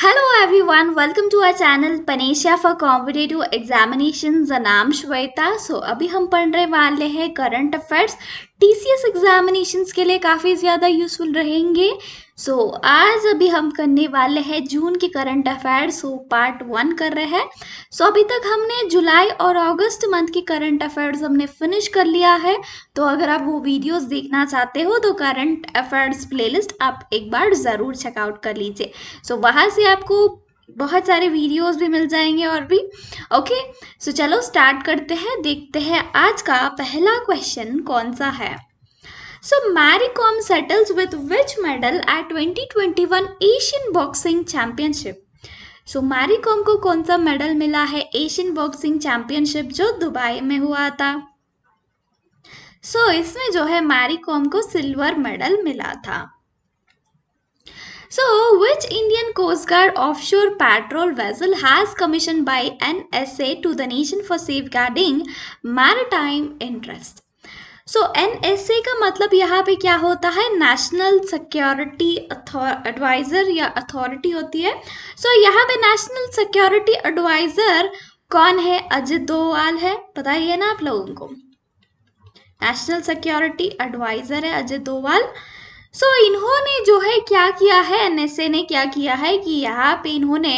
Hello everyone welcome to our channel Panacea for competitive examination नाम Shweta so अभी हम पढ़ने वाले हैं current affairs T C S examination के लिए काफ़ी ज़्यादा यूज़फुल रहेंगे सो so, आज अभी हम करने वाले हैं जून के current affairs so part one कर रहे हैं सो so, अभी तक हमने जुलाई और अगस्त मंथ के करंट अफेयर्स हमने फिनिश कर लिया है तो अगर आप वो वीडियोस देखना चाहते हो तो करंट अफेयर्स प्लेलिस्ट आप एक बार ज़रूर चेकआउट कर लीजिए सो so, वहाँ से आपको बहुत सारे वीडियोस भी मिल जाएंगे और भी ओके सो चलो स्टार्ट करते हैं देखते हैं आज का पहला क्वेश्चन कौन सा है so Kom settles with which medal at 2021 Asian boxing championship so Mary Kom को कौन सा मेडल मिला है एशियन बॉक्सिंग चैंपियनशिप जो दुबई में हुआ था सो so, इसमें जो है मैरीकॉम को सिल्वर मेडल मिला था So, which Indian Coast Guard offshore patrol vessel has commissioned by NSA to the nation for safeguarding maritime interests? So N S A का मतलब यहाँ पे क्या होता है नेशनल सिक्योरिटी एडवाइज़र या अथॉरिटी होती है सो so, यहाँ पे नेशनल सिक्योरिटी एडवाइज़र कौन है अजित डोवाल है पता ही है ना आप लोगों को नेशनल सिक्योरिटी एडवाइज़र है अजित डोवाल सो so, इन्होंने जो है क्या किया है एनएसए ने क्या किया है कि यहाँ पे इन्होंने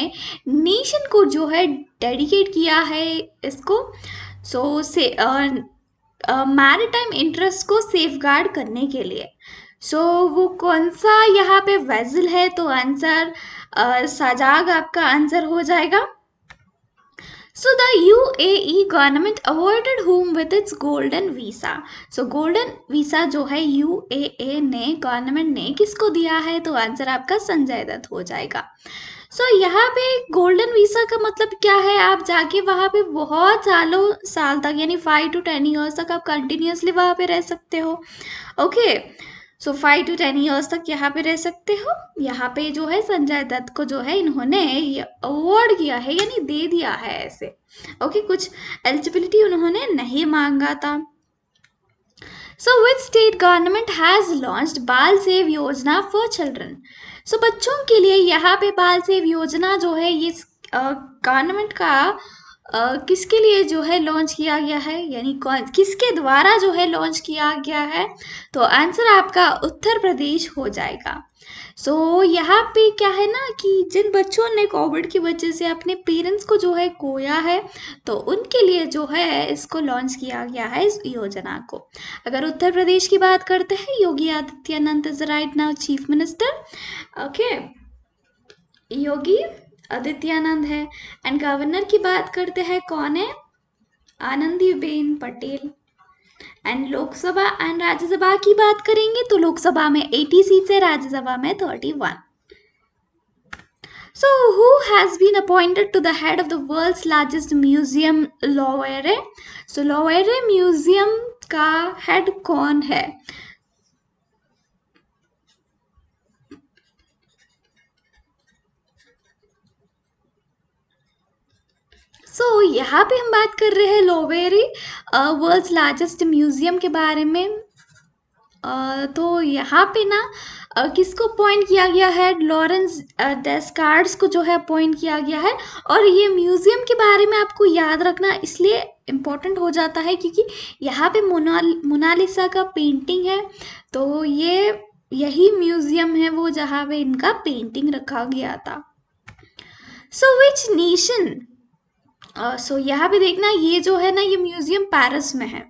नेशन को जो है डेडिकेट किया है इसको सो so, से मैरिटाइम इंटरेस्ट को सेफ करने के लिए सो so, वो कौन सा यहाँ पे वेजल है तो आंसर साजाग आपका आंसर हो जाएगा So the UAE government awarded whom with its golden visa. So golden visa जो है UAE ने government ने किसको दिया है तो आंसर आपका संजय दत्त हो जाएगा सो so, यहाँ पे गोल्डन वीसा का मतलब क्या है आप जाके वहाँ पे बहुत सालों साल तक यानी फाइव टू टेन इयर्स तक आप कंटिन्यूसली वहाँ पे रह सकते हो okay okay. So five to ten years तक यहाँ पे रह सकते हो यहाँ पे जो है संजय दत्त को जो है इन्होंने अवॉर्ड किया है यानी दे दिया है ऐसे ओके okay, कुछ एलिजिबिलिटी उन्होंने नहीं मांगा था so which state government has launch बाल सेव योजना फॉर चिल्ड्रन सो बच्चों के लिए यहाँ पे बाल सेव योजना जो है ये गवर्नमेंट uh, का किसके लिए जो है लॉन्च किया गया है यानी कौन किसके द्वारा जो है लॉन्च किया गया है तो आंसर आपका उत्तर प्रदेश हो जाएगा सो so, यहाँ पे क्या है ना कि जिन बच्चों ने कोविड की वजह से अपने पेरेंट्स को जो है खोया है तो उनके लिए जो है इसको लॉन्च किया गया है इस योजना को अगर उत्तर प्रदेश की बात करते हैं Yogi Adityanath is right now chief minister okay Yogi Adityanand है एंड गवर्नर की बात करते हैं कौन है आनंदी बेन पटेल एंड लोकसभा एंड राज्यसभा की बात करेंगे तो लोकसभा में 80 सीट्स है राज्यसभा में 31 one so who has been appointed to the head of the world's largest museum Louvre so Louvre museum का हेड कौन है सो so, यहाँ पे हम बात कर रहे हैं लोबेरी वर्ल्ड्स लार्जेस्ट म्यूज़ियम के बारे में uh, तो यहाँ पे ना uh, किसको अपॉइंट किया गया है लॉरेंस डेस्कार्ड्स uh, को जो है अपॉइंट किया गया है और ये म्यूज़ियम के बारे में आपको याद रखना इसलिए इम्पॉर्टेंट हो जाता है क्योंकि यहाँ पे मोना मोनालिसा का पेंटिंग है तो ये यही म्यूज़ियम है वो जहाँ पे इनका पेंटिंग रखा गया था so which nation so uh, so, यहाँ भी देखना ये जो है ना ये म्यूजियम पेरिस में है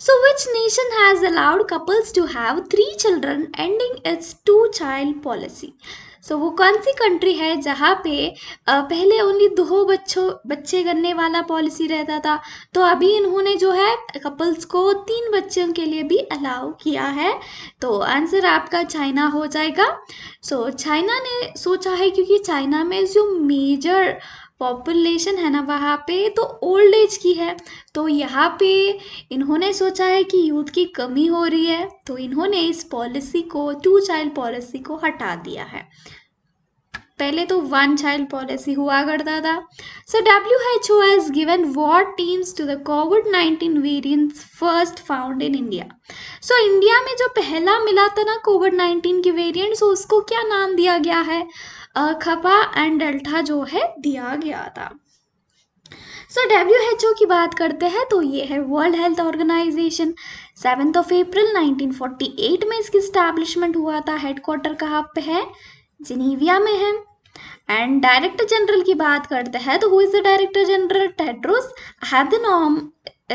so which nation has allowed couples to have three children ending its two child policy so वो कौन सी कंट्री है जहाँ पे uh, पहले ओनली दो बच्चों बच्चे करने वाला पॉलिसी रहता था तो अभी इन्होंने जो है कपल्स को तीन बच्चों के लिए भी अलाउ किया है तो आंसर आपका चाइना हो जाएगा सो so, चाइना ने सोचा है क्योंकि चाइना में जो मेजर पॉपुलेशन है ना वहाँ पे तो ओल्ड एज की है तो यहाँ पे इन्होंने सोचा है कि यूथ की कमी हो रही है तो इन्होंने इस पॉलिसी को टू चाइल्ड पॉलिसी को हटा दिया है पहले तो वन चाइल्ड पॉलिसी हुआ करता था so W H O as given war teams to the COVID nineteen variant first found in India so India में जो पहला मिला था ना कोविड नाइन्टीन के वेरियंट उसको क्या नाम दिया गया है खपा एंड डेल्टा जो है दिया गया था सो so, डब्ल्यू की बात करते हैं तो ये है world health organisation seventh of April 1948 में इसकी स्टैब्लिशमेंट हुआ था हेडक्वार्टर कहाँ पे है जिनीविया में है एंड डायरेक्टर जनरल की बात करते हैं तो who is the director general Tedros Adhanom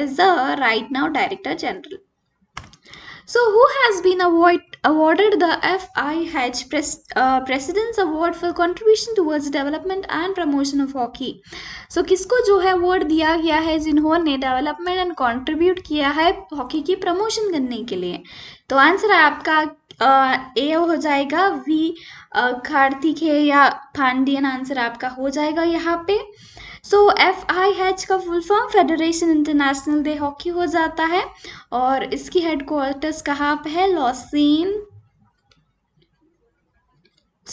is the right now director general so who has been avoid awarded the FIH Pres- uh, President's Award for Contribution towards Development and Promotion of Hockey. So किसको जो है award दिया गया है जिन्होंने development and contribute किया है hockey की promotion करने के लिए तो answer है आपका ए uh, हो जाएगा वी uh, कार्तिक है या पांडियन आंसर आपका हो जाएगा यहाँ पे सो एफ आई एच का full form federation international de hockey हो जाता है और इसकी हेडक्वार्टर्स कहाँ पे है लॉसिन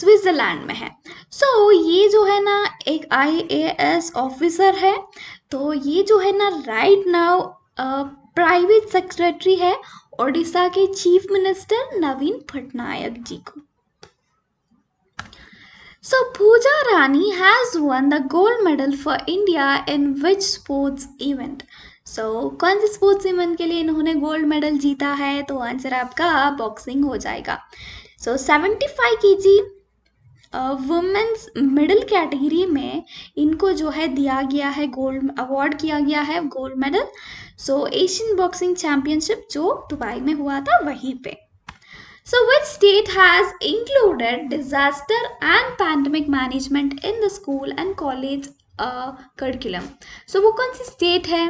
स्विट्जरलैंड में है सो so, ये जो है ना एक आईएएस ऑफिसर है तो ये जो है ना राइट नाउ प्राइवेट सेक्रेटरी है ओडिशा के चीफ मिनिस्टर नवीन पटनायक जी को So Pooja Rani has won the gold medal for India in which sports event? So so, कौन से स्पोर्ट्स इवेंट के लिए इन्होंने गोल्ड मेडल जीता है तो आंसर आपका बॉक्सिंग हो जाएगा सो सेवेंटी फाइव के जी वुमेन्स मिडिल कैटेगरी में इनको जो है दिया गया है गोल्ड अवार्ड किया गया है gold medal so Asian boxing championship जो दुबई में हुआ था वहीं पे So which state has included disaster and pandemic management in the school and college curriculum uh, so वो कौन सी स्टेट है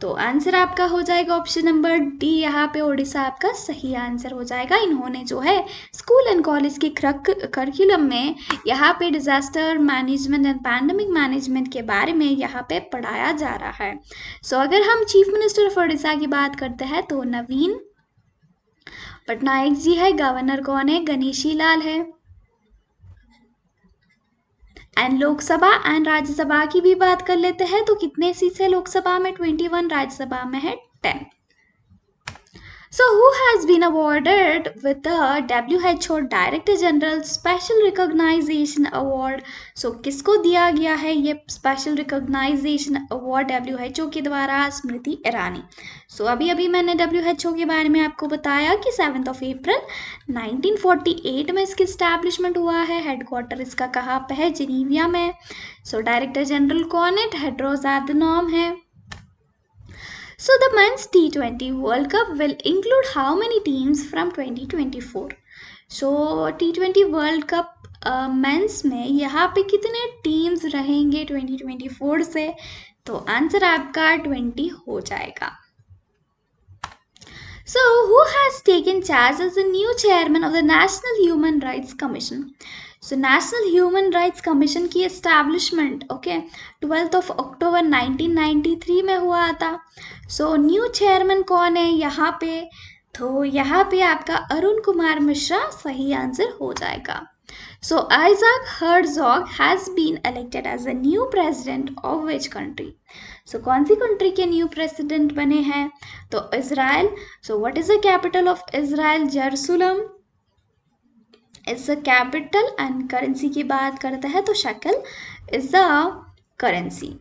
तो आंसर आपका हो जाएगा ऑप्शन नंबर डी यहाँ पे ओडिशा आपका सही आंसर हो जाएगा इन्होंने जो है स्कूल एंड कॉलेज के करिकुलम में यहाँ पे disaster management and pandemic management के बारे में यहाँ पे पढ़ाया जा रहा है सो so, अगर हम चीफ मिनिस्टर ऑफ ओडिशा की बात करते हैं तो नवीन पटनायक जी है गवर्नर कौन है गणेशी लाल है एंड लोकसभा एंड राज्यसभा की भी बात कर लेते हैं तो कितने सीट्स है लोकसभा में ट्वेंटी वन राज्यसभा में है ten So, who has been awarded with the WHO Director General Special Recognition Award? So, किसको दिया गया है ये Special Recognition Award WHO के द्वारा स्मृति ईरानी so, अभी अभी मैंने WHO के बारे में आपको बताया कि सेवन्थ of April 1948 में इसकी establishment हुआ है हेडक्वार्टर इसका कहाँ पे है जिनीविया में सो so, डायरेक्टर जनरल कौन है हेड्रोज एडनॉम है So the men's T20 World Cup will include how many teams from 2024? So T twenty world cup men's में यहाँ पे कितने टीम्स रहेंगे 2024 से तो आंसर आपका 20 हो जाएगा So, who has taken charge as the new chairman of the National Human Rights Commission? So national human rights commission की establishment okay twelfth of October 1993 में हुआ था सो न्यू चेयरमैन कौन है यहाँ पे तो यहाँ पे आपका अरुण कुमार मिश्रा सही आंसर हो जाएगा so Isaac Herzog has been elected as a new president of which country so कौन सी कंट्री के न्यू प्रेसिडेंट बने हैं तो Israel so what is the capital of Israel Jerusalem is the capital and currency की बात करते हैं तो shekel is the currency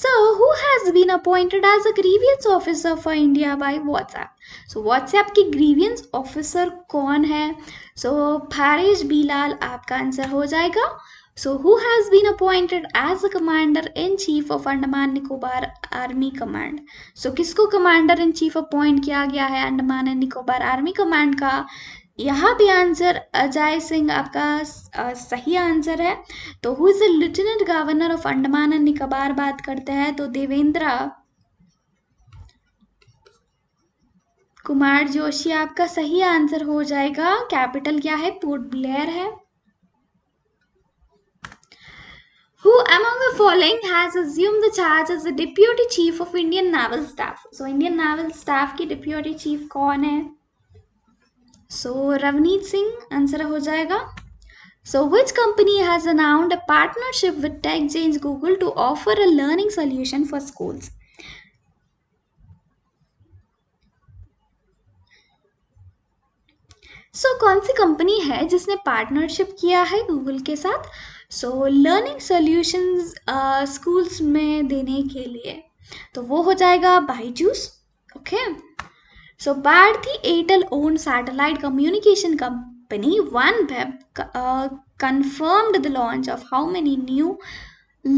So, who has been appointed as a grievance officer for India by WhatsApp? So, WhatsApp की grievance officer कौन है So, फारिज Bilal आपका answer हो जाएगा So, who has been appointed as a commander in chief of Andaman Nicobar Army Command? So, किसको commander in chief appoint किया गया है Andaman and Nicobar army command का यहाँ भी आंसर अजय सिंह आपका सही आंसर है तो who is a lieutenant governor of Andaman and Nicobar बात करते हैं तो देवेंद्र कुमार जोशी आपका सही आंसर हो जाएगा कैपिटल क्या है पोर्ट ब्लेयर है Who among the following has assumed the charge as the deputy chief of Indian Naval Staff? So Indian Naval Staff की deputy chief कौन है? सो रवनीत सिंह आंसर हो जाएगा so which company has announced partnership with tech giants Google to offer a learning solution for school so कौन सी company है जिसने partnership किया है गूगल के साथ सो लर्निंग सोल्यूशन स्कूल्स में देने के लिए तो वो हो जाएगा Byju's okay okay? So Bharti Airtel own satellite communication company OneWeb confirmed the launch of how many new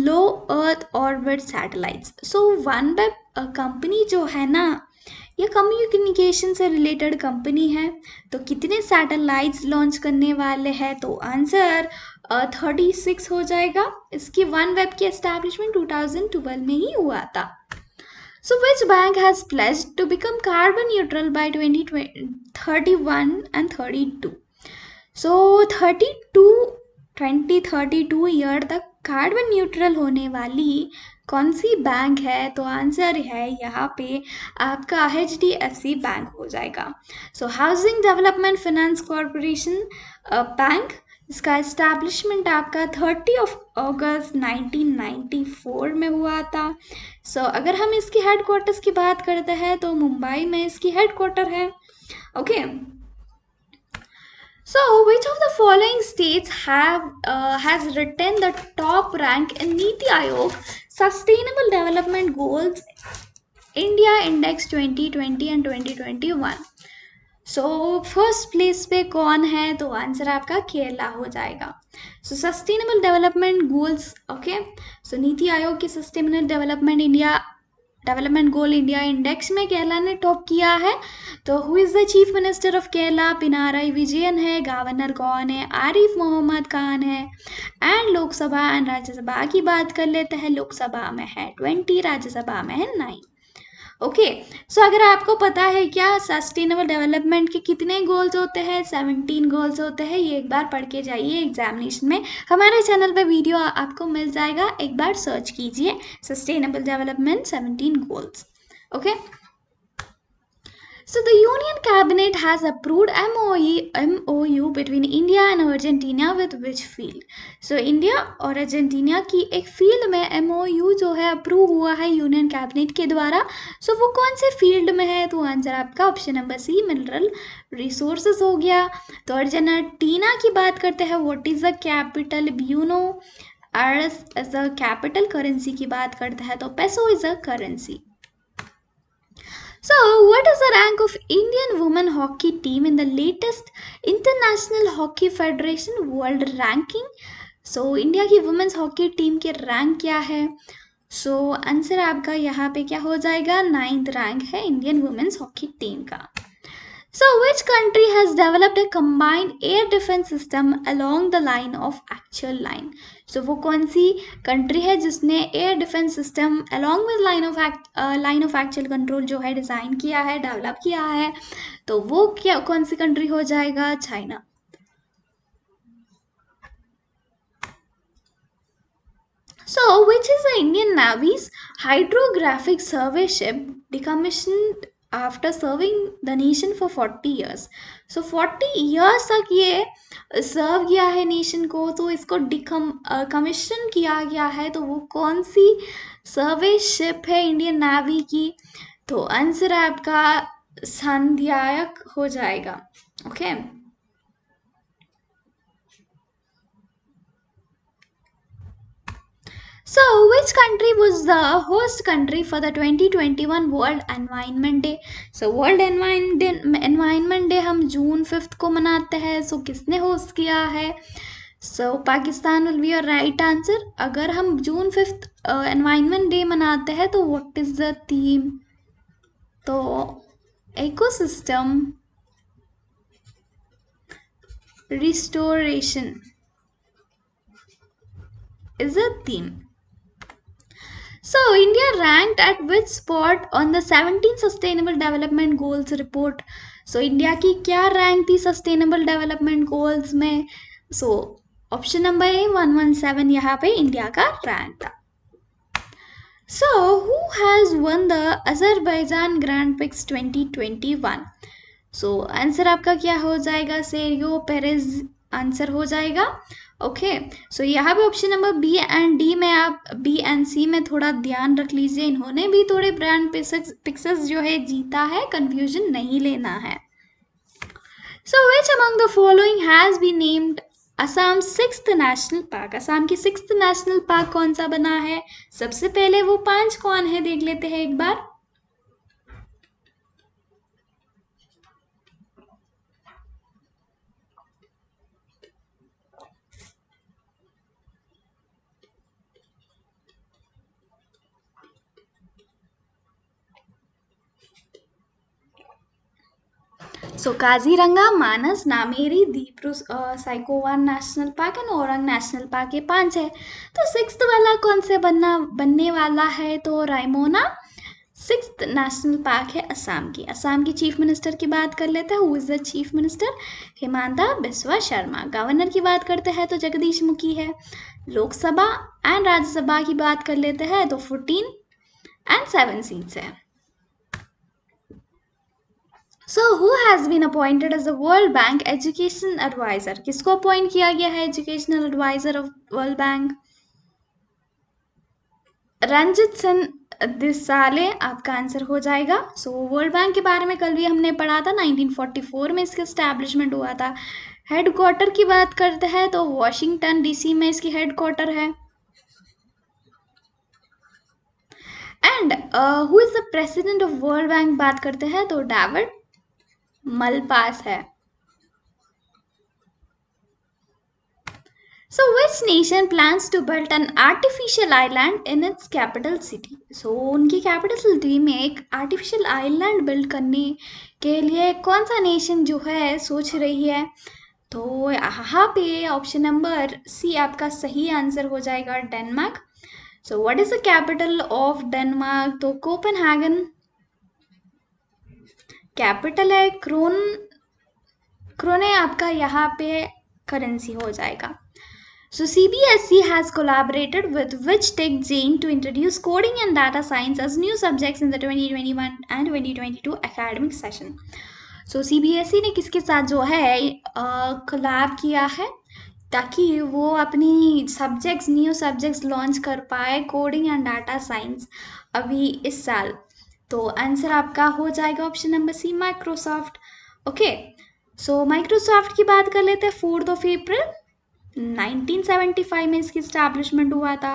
low earth orbit satellites so OneWeb company जो है ना ये कम्युनिकेशन से रिलेटेड कंपनी है तो कितने सैटेलाइट्स लॉन्च करने वाले हैं तो आंसर थर्टी uh, सिक्स हो जाएगा इसकी वन वेब की एस्टैब्लिशमेंट ट्वेल्व में ही हुआ था So which bank has pledged to become carbon neutral by 2031 and 32? So 32 2032 year तक carbon neutral होने वाली कौन सी बैंक है तो आंसर है यहाँ पे आपका H D F C bank हो जाएगा so housing development finance corporation bank इसका एस्टैब्लिशमेंट आपका थर्टी ऑफ अगस्त 1994 में हुआ था सो so, अगर हम इसकी हेडक्वार्टर्स की बात करते हैं तो मुंबई में इसकी हेडक्वार्टर है okay so which of the following states has retained the top rank in NITI Aayog sustainable development goals India index 2020 and 2021 so first place पे कौन है तो आंसर आपका केरला हो जाएगा so sustainable development goals okay so NITI Aayog के sustainable development India development goal India index में केरला ने टॉप किया है तो who is the chief minister of Kerala Pinarayi Vijayan है गवर्नर कौन है आरिफ मोहम्मद खान है एंड लोकसभा एंड राज्यसभा की बात कर लेते हैं लोकसभा में है ट्वेंटी राज्यसभा में है नाइन ओके सो अगर आपको पता है क्या सस्टेनेबल डेवलपमेंट के कितने गोल्स होते हैं सेवनटीन गोल्स होते हैं ये एक बार पढ़ के जाइए एग्जामिनेशन में हमारे चैनल पे वीडियो आपको मिल जाएगा एक बार सर्च कीजिए sustainable development seventeen goals okay So the Union Cabinet has approved MOE, MOU between India and Argentina with which field? So India और Argentina की एक field में MOU जो है approve हुआ है Union Cabinet के द्वारा so, वो कौन से field में है तो answer आपका option number C mineral resources हो गया तो Argentina की बात करते हैं what is the capital Buenos Aires as a capital currency की बात करते हैं तो peso is a currency So, what is the rank of Indian women hockey team in the latest International Hockey Federation World Ranking? So, India की women's hockey team की rank क्या है so, answer आपका यहाँ पे क्या हो जाएगा Ninth rank है Indian women's hockey team का So, which country has developed a combined air defense system along the line of actual line? So so, वो कौन सी कंट्री है जिसने air defence system along with line of act line of actual control जो है design किया है develop किया है तो वो क्या कौन सी कंट्री हो जाएगा China So, which is the Indian Navy's hydrographic survey ship decommissioned after serving the nation for forty years so forty years तक ये सर्व किया है नेशन को तो इसको डिकम कमीशन किया गया है तो वो कौन सी सर्वे शिप है इंडियन नेवी की तो आंसर आपका संध्यायक हो जाएगा okay okay? So, which country was the host country for the 2021 World Environment Day? So, World Environment Day हम जून फिफ्थ को मनाते हैं सो so, किसने होस्ट किया है so Pakistan will be your right answer अगर हम जून फिफ्थ एनवायरमेंट डे मनाते हैं तो व्हाट इज़ द थीम तो ecosystem restoration is a theme So, India ranked at which spot on the 17 Sustainable Development Goals report? So, India की क्या rank थी Sustainable Development Goals में? So, option number A 117 यहाँ पे India का rank था So, who has won the Azerbaijan Grand Prix 2021? So, answer आपका क्या हो जाएगा Sergio Perez answer हो जाएगा ओके सो यहाँ पे option number B and D में आप बी एंड सी में थोड़ा ध्यान रख लीजिए इन्होंने भी थोड़े ब्रांड पिक्सेस जो है जीता है कंफ्यूजन नहीं लेना है so which among the following has be named Assam six national park Assam की सिक्स नेशनल पार्क कौन सा बना है सबसे पहले वो पांच कौन है देख लेते हैं एक बार so Kaziranga Manas Nameri Dibru Saikhowa national park and Orang national park ये पांच है तो सिक्स वाला कौन से बनना बनने वाला है तो रायमोना सिक्स नेशनल पार्क है असम की असम की चीफ मिनिस्टर की बात कर लेते हैं who is the chief minister Himanta Biswa Sarma governor की बात करते हैं तो जगदीश मुखी है लोकसभा एंड राज्यसभा की बात कर लेते हैं तो फोर्टीन एंड सेवन सीट्स है so who has been appointed as a world bank education adviser किसको अपॉइंट किया गया है educational adviser of world bank Ranjit Sinh Disale आपका आंसर हो जाएगा सो वर्ल्ड बैंक के बारे में कल भी हमने पढ़ा था 1944 में इसका स्टैब्लिशमेंट हुआ था हेड क्वार्टर की बात करते हैं तो वॉशिंगटन डीसी में इसकी हेड क्वार्टर है and who is the president of world bank बात करते हैं तो डेविड मलपास है so which nation plan to built an artificial island in its capital city so उनकी कैपिटल सिटी में एक आर्टिफिशियल आईलैंड बिल्ड करने के लिए कौन सा नेशन जो है सोच रही है तो यहाँ पे ऑप्शन नंबर सी आपका सही आंसर हो जाएगा Denmark so what is the capital of Denmark तो कोपन हैगन कैपिटल है क्रोन क्रोने आपका यहाँ पे करेंसी हो जाएगा so C B S E has collaborated with which tech giant to introduce coding and data science as new subjects in the twenty twenty twenty two academic session so C B S E ने किसके साथ जो है Kolab uh, किया है ताकि वो अपनी सब्जेक्ट्स न्यू सब्जेक्ट्स लॉन्च कर पाए कोडिंग एंड डाटा साइंस अभी इस साल तो आंसर आपका हो जाएगा option number C Microsoft okay so Microsoft की बात कर लेते हैं फोर्थ ऑफ अप्रैल 1975 में इसकी स्टैब्लिशमेंट हुआ था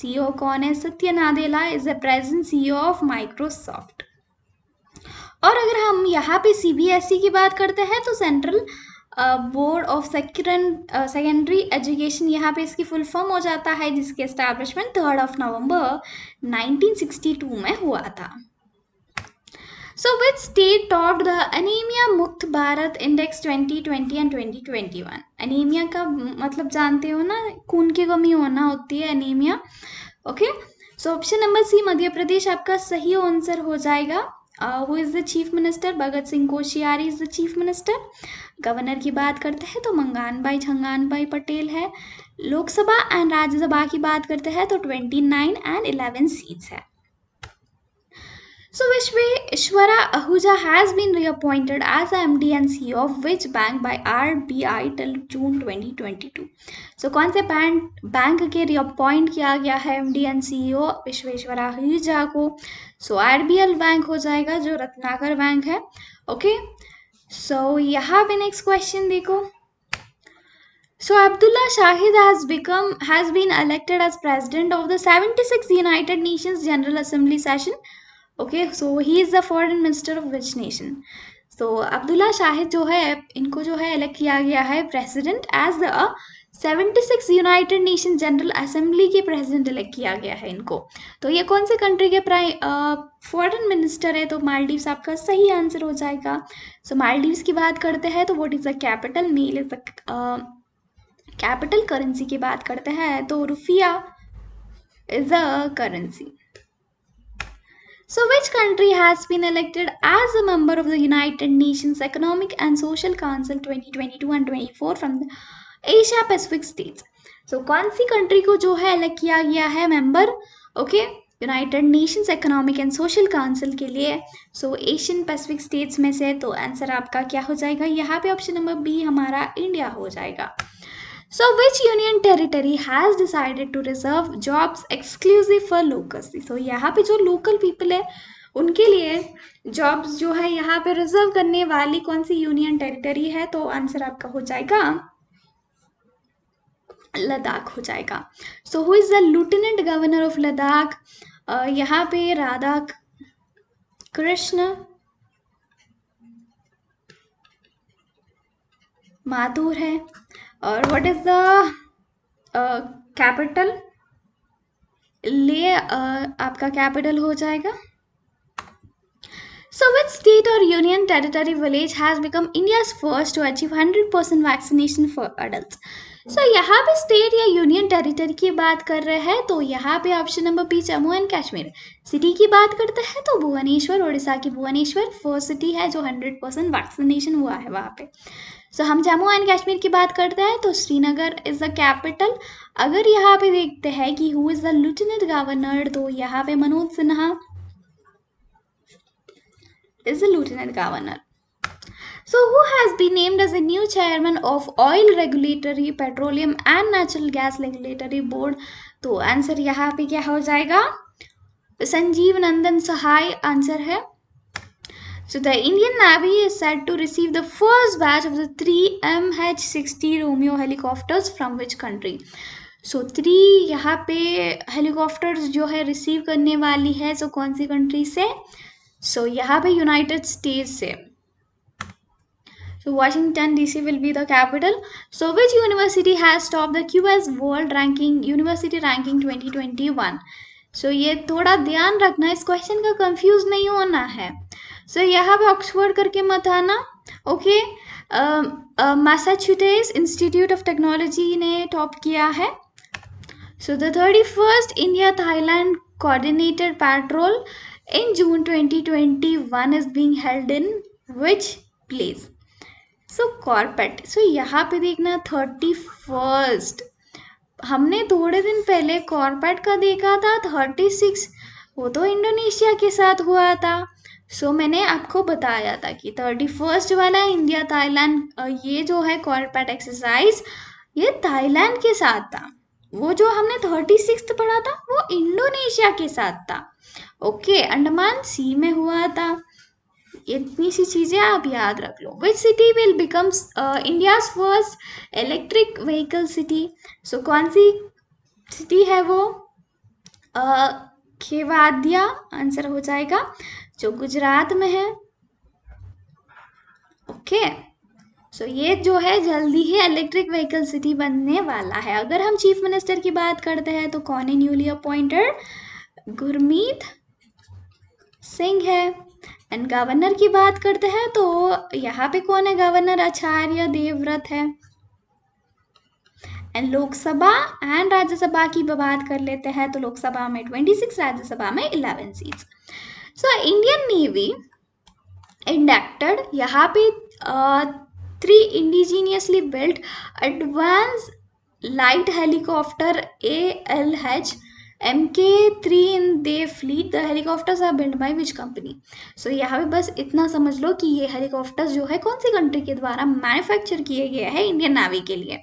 सीईओ e कौन है Satya Nadella is the present CEO of Microsoft और अगर हम यहाँ पे सीबीएसई e की बात करते हैं तो central board of secondary education यहाँ पे इसकी फुल फॉर्म हो जाता है जिसके एस्टैब्लिशमेंट थर्ड ऑफ नवंबर 1962 में हुआ था So, which state topped the Anemia Mukt Bharat Index 2020 twenty one Anemia का मतलब जानते हो ना खून की कमी होना होती है anaemia okay so option number C Madhya Pradesh आपका सही आंसर हो जाएगा who is the chief minister Bhagat Singh Koshyari is the chief minister governor की बात करते हैं तो मंगान भाई छंगान भाई पटेल है लोकसभा एंड राज्यसभा की बात करते हैं तो twenty nine and eleven seats है So Ishwara Ahuja has been reappointed as the MD and CEO of which bank by RBI till June 2022. So कौन से bank बैंक के reappoint किया गया है MD and CEO Vishweshwara Ahuja को so, RBL bank हो जाएगा जो रत्नाकर bank है Okay. So यहाँ पे next question देखो So Abdullah Shahid has become has been elected as president of the 76th United Nations General Assembly session okay so he is the foreign minister of which nation so Abdulla Shahid जो है इनको जो है अलग किया गया है president as the seventy six united nation general assembly के प्रेसिडेंट इलेक्ट किया गया है इनको तो ये कौन से कंट्री के प्राइम फॉरन मिनिस्टर है तो मालदीव्स आपका सही आंसर हो जाएगा सो so, मालदीव्स की बात करते हैं तो what is the capital Male is the capital currency की बात करते हैं तो rufiyaa is a currency So which country has been elected as a member of the United Nations Economic and Social Council 2022 and 24 from the Asia Pacific states? So, कौन सी country को जो है अलग किया गया है member okay united nations economic and social council के लिए सो एशियन पैसिफिक स्टेट्स में से तो आंसर आपका क्या हो जाएगा यहाँ पे ऑप्शन नंबर बी हमारा इंडिया हो जाएगा So, which union territory has decided to reserve jobs exclusive for locals? So, यहाँ पे जो local people है उनके लिए jobs जो है यहाँ पे reserve करने वाली कौन सी union territory है तो answer आपका हो जाएगा लद्दाख हो जाएगा so who is the lieutenant governor of Ladakh यहाँ पे राधा कृष्ण माथुर है और what is the capital Leh uh, आपका कैपिटल हो जाएगा विच स्टेट और union territory village has become become first to achieve hundred percent vaccination for adult so यहाँ पे स्टेट या यूनियन टेरिटरी की बात कर रहे हैं तो यहाँ पे option number B Jammu and Kashmir city की बात करते हैं तो भुवनेश्वर उड़ीसा की भुवनेश्वर फर्स्ट सिटी है जो हंड्रेड परसेंट वैक्सीनेशन हुआ है वहाँ पे सो so, हम जम्मू एंड कश्मीर की बात करते हैं तो श्रीनगर इज़ द कैपिटल अगर यहाँ पे देखते हैं कि who is the lieutenant governor तो यहाँ पे Manoj Sinha is the lieutenant governor so who has been named as a new chairman of oil regulatory petroleum and natural gas regulatory board तो आंसर यहाँ पे क्या हो जाएगा संजीव नंदन सहाय आंसर है So the Indian Navy is said to receive the first batch of the three MH-60 Romeo helicopters from which country? So so, three यहाँ पे helicopters जो है रिसीव करने वाली है सो so कौन सी कंट्री से सो so, यहाँ पे यूनाइटेड स्टेट से So Washington DC will be the capital. So which university has topped the QS World Ranking University Ranking 2021? So ये थोड़ा ध्यान रखना इस क्वेश्चन का कंफ्यूज नहीं होना है Um, uh, so यहाँ पे ऑक्सफोर्ड करके मत आना okay Massachusetts institute of technology ने टॉप किया है so the thirty first India Thailand coordinated patrol in June 2021 is being held in which place so CORPAT so यहाँ पे देखना थर्टी फर्स्ट हमने थोड़े दिन पहले कॉर्पेट का देखा था थर्टी सिक्स वो तो इंडोनेशिया के साथ हुआ था सो so, मैंने आपको बताया था कि थर्टी फर्स्ट वाला इंडिया थाईलैंड ये जो है कॉर्पेट एक्सरसाइज ये थाईलैंड के साथ था वो जो हमने थर्टी सिक्स पढ़ा था वो इंडोनेशिया के साथ था ओके okay, अंडमान सी में हुआ था इतनी सी चीज़ें आप याद रख लो which city will becomes India first electric vehicle city so कौन सी सिटी है वो uh, खेवादिया आंसर हो जाएगा जो गुजरात में है ओके सो ये जो है जल्दी ही इलेक्ट्रिक व्हीकल सिटी बनने वाला है अगर हम चीफ मिनिस्टर की बात करते हैं तो कौन है न्यूली अपॉइंटेड गुरमीत सिंह है एंड गवर्नर की बात करते हैं तो यहाँ पे कौन है गवर्नर आचार्य देवव्रत है एंड लोकसभा एंड राज्यसभा की बात कर लेते हैं तो लोकसभा में ट्वेंटी सिक्स राज्यसभा में eleven seats so Indian navy inducted यहाँ पे three indigenously built advance light helicopter A L H M K three in their fleet the helicopters are build by which company so यहाँ पे बस इतना समझ लो कि ये हेलीकॉप्टर्स जो है कौन सी कंट्री के द्वारा मैन्युफैक्चर किए गए हैं इंडियन नेवी के लिए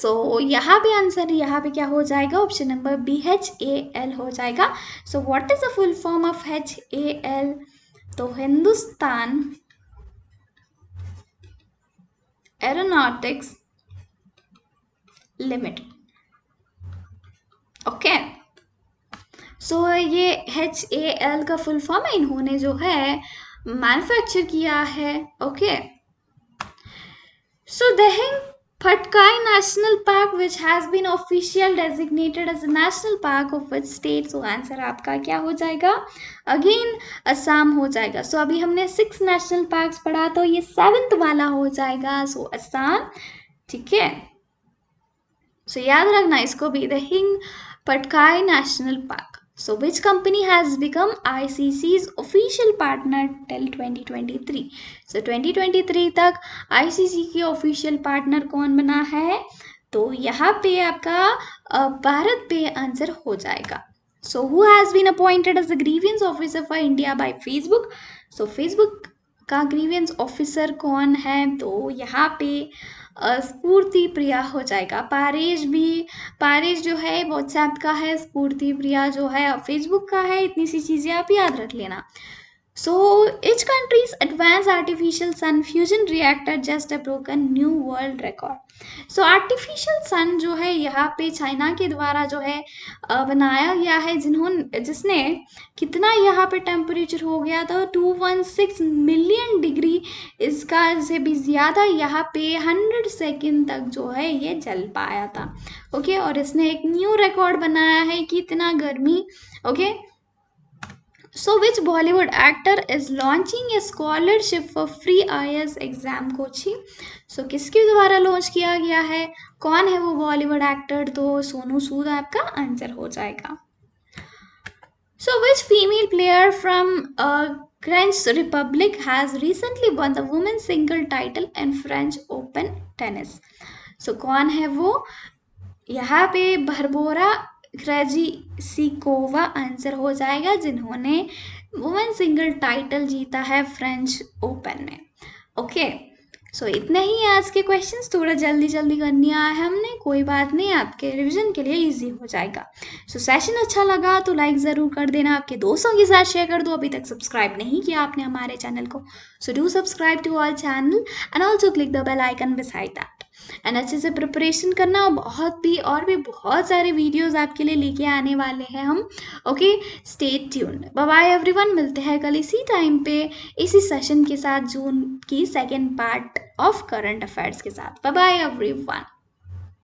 सो so, यहाँ पे आंसर यहाँ पे क्या हो जाएगा option number B H A L हो जाएगा so what is the full form of H A L तो Hindustan aeronautics limit okay so ये एच ए एल का फुल फॉर्म है इन्होंने जो है मैन्युफैक्चर किया है okay so Dehing Patkai National Park which has been official designated as a national park of which state so answer आपका क्या हो जाएगा Again Assam हो जाएगा so, अभी हमने six national parks पढ़ा तो ये seventh वाला हो जाएगा so, Assam, ठीक है so, याद रखना इसको भी the Hing Patkai National Park. So which company has become ICC's official partner till 2023? So 2023 तक ICC के official partner कौन बना है तो यहाँ पे आपका भारत पे answer हो जाएगा So who has been appointed as the grievance officer for India by Facebook? So Facebook का ग्रीवियंस ऑफिसर कौन है तो यहाँ पे स्फूर्ति प्रिया हो जाएगा पारेश भी पारेश जो है व्हाट्सएप का है स्फूर्ति प्रिया जो है फेसबुक का है इतनी सी चीज़ें आप याद रख लेना So each country's advanced artificial sun fusion reactor just broke a new world record. So artificial sun जो है यहाँ पे चाइना के द्वारा जो है बनाया गया है जिन्होंने जिसने कितना यहाँ पे टेम्परेचर हो गया था टू सिक्स मिलियन डिग्री इसका से भी ज़्यादा यहाँ पे हंड्रेड सेकेंड तक जो है ये जल पाया था ओके और इसने एक न्यू रिकॉर्ड बनाया है कि इतना गर्मी okay so which Bollywood actor is launching a scholarship for free I exam coaching so किसके द्वारा लॉन्च किया गया है कौन है वो बॉलीवुड एक्टर तो सोनू सूद आपका आंसर हो जाएगा so which female player from French republic has recently won the women single title in French open tennis so कौन है वो यहाँ पे भरबोरा क्रेजीसिकोवा आंसर हो जाएगा जिन्होंने वुमेन सिंगल टाइटल जीता है फ्रेंच ओपन में ओके सो इतने ही आज के क्वेश्चंस थोड़ा जल्दी जल्दी करनी लिया है हमने कोई बात नहीं आपके रिवीजन के लिए इजी हो जाएगा सो so, सेशन अच्छा लगा तो लाइक ज़रूर कर देना आपके दोस्तों के साथ शेयर कर दो अभी तक सब्सक्राइब नहीं किया आपने हमारे चैनल को so do subscribe to our channel and also click the bell icon beside that and अच्छे से प्रिपरेशन करना और बहुत भी और भी बहुत सारे वीडियोस आपके लिए लेके आने वाले हैं हम okay stay tuned bye everyone मिलते हैं कल इसी टाइम पे इसी सेशन के साथ जून की second part of current affairs के साथ बाय एवरी वन